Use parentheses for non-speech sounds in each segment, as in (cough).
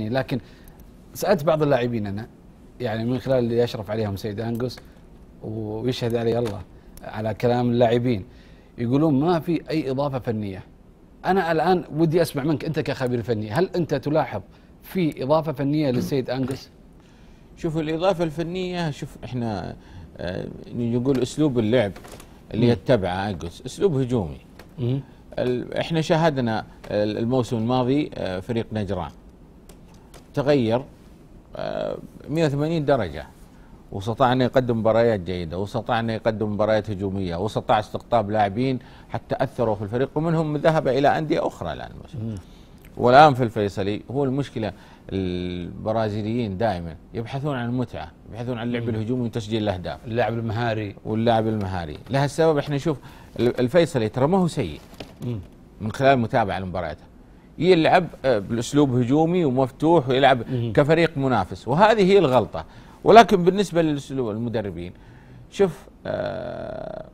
يعني. لكن سالت بعض اللاعبين انا يعني من خلال اللي يشرف عليهم سيد انقص ويشهد علي الله على كلام اللاعبين يقولون ما في اي اضافه فنيه انا الان ودي اسمع منك انت كخبير فني هل انت تلاحظ في اضافه فنيه للسيد انقص شوف الاضافه الفنيه شوف احنا آه، نقول اسلوب اللعب اللي يتبعه انقص اسلوب هجومي احنا شاهدنا الموسم الماضي آه، فريق نجران تغير 180 آه، درجه واستطاع انه يقدم مباريات جيده واستطاع انه يقدم مباريات هجوميه واستطاع استقطاب لاعبين حتى اثروا في الفريق ومنهم ذهب الى انديه اخرى الان والان في الفيصلي هو المشكله البرازيليين دائما يبحثون عن المتعه يبحثون عن اللعب الهجومي وتسجيل الاهداف اللاعب المهاري واللاعب المهاري لهالسبب احنا نشوف الفيصلي ترى ما هو سيء من خلال متابعه لمبارياته يلعب آه، باسلوب هجومي ومفتوح ويلعب كفريق منافس وهذه هي الغلطه ولكن بالنسبه للاسلوب المدربين شوف آه،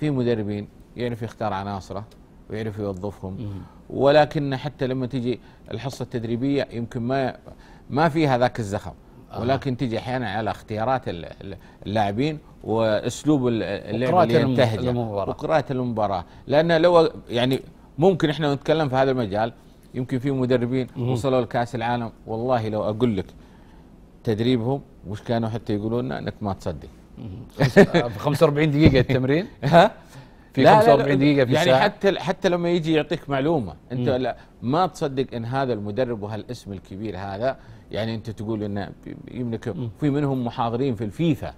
في مدربين يعرف يختار عناصره ويعرف يوظفهم ولكن حتى لما تجي الحصه التدريبيه يمكن ما ما فيها ذاك الزخم آه. ولكن تجي احيانا على اختيارات اللاعبين واسلوب اللعب اللي ينتهج وقراءه المباراه لان لو يعني ممكن احنا نتكلم في هذا المجال يمكن في مدربين وصلوا لكاس العالم والله لو اقول لك تدريبهم وش كانوا حتى يقولوا لنا انك ما تصدق في (laughs) 45 دقيقه التمرين (laughs) ها في 45 دقيقه في يعني حتى حتى لما يجي يعطيك معلومه انت لا ما تصدق ان هذا المدرب وهالاسم الكبير هذا يعني انت تقول انه يملك في منهم محاضرين في الفيفا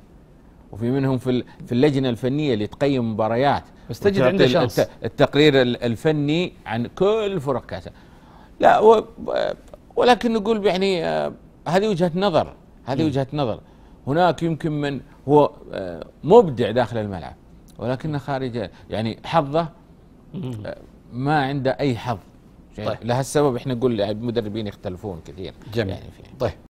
وفي منهم في في اللجنه الفنيه اللي تقيم مباريات بس تجد عنده شانس التقرير الفني عن كل فرق كاس لا و... ولكن نقول يعني آه، هذه وجهه نظر هذه وجهه نظر هناك يمكن من هو آه، مبدع داخل الملعب ولكنه خارج يعني حظه آه، ما عنده اي حظ طيب. لهالسبب احنا نقول المدربين يختلفون كثير جميل يعني طيب